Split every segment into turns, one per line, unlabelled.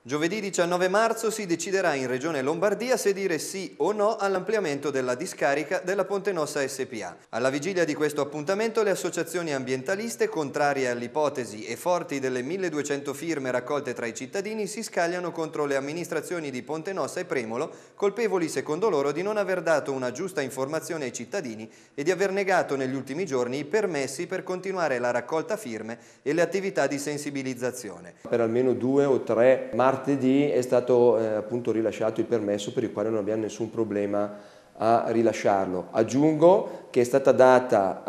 Giovedì 19 marzo si deciderà in Regione Lombardia se dire sì o no all'ampliamento della discarica della Ponte Nossa SPA. Alla vigilia di questo appuntamento le associazioni ambientaliste contrarie all'ipotesi e forti delle 1200 firme raccolte tra i cittadini si scagliano contro le amministrazioni di Ponte Nossa e Premolo, colpevoli secondo loro di non aver dato una giusta informazione ai cittadini e di aver negato negli ultimi giorni i permessi per continuare la raccolta firme e le attività di sensibilizzazione.
Per almeno due o tre marzo martedì è stato eh, appunto rilasciato il permesso per il quale non abbiamo nessun problema a rilasciarlo. Aggiungo che è stata data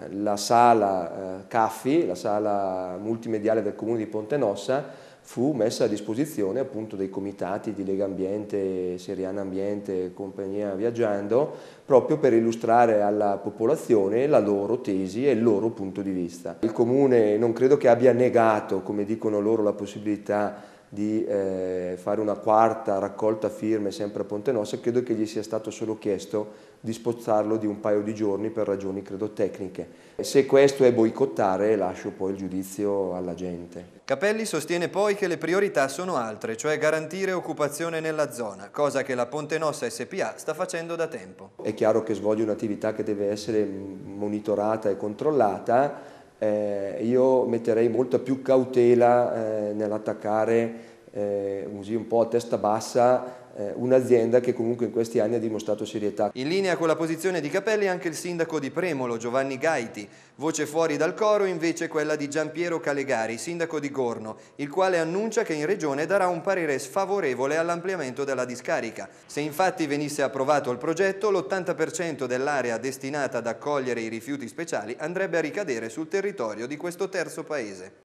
eh, la sala eh, Caffi, la sala multimediale del comune di Ponte Nossa, fu messa a disposizione appunto dei comitati di Lega Ambiente, Seriana Ambiente e compagnia Viaggiando, proprio per illustrare alla popolazione la loro tesi e il loro punto di vista. Il comune non credo che abbia negato, come dicono loro, la possibilità di eh, fare una quarta raccolta firme sempre a Ponte Nossa, credo che gli sia stato solo chiesto di spostarlo di un paio di giorni per ragioni credo tecniche. Se questo è boicottare lascio poi il giudizio alla gente.
Capelli sostiene poi che le priorità sono altre, cioè garantire occupazione nella zona, cosa che la Ponte Nossa SPA sta facendo da tempo.
È chiaro che svolge un'attività che deve essere monitorata e controllata, eh, io metterei molta più cautela eh, nell'attaccare eh, così un po' a testa bassa, eh, un'azienda che comunque in questi anni ha dimostrato serietà.
In linea con la posizione di Capelli anche il sindaco di Premolo, Giovanni Gaiti, voce fuori dal coro invece quella di Giampiero Calegari, sindaco di Gorno, il quale annuncia che in regione darà un parere sfavorevole all'ampliamento della discarica. Se infatti venisse approvato il progetto, l'80% dell'area destinata ad accogliere i rifiuti speciali andrebbe a ricadere sul territorio di questo terzo paese.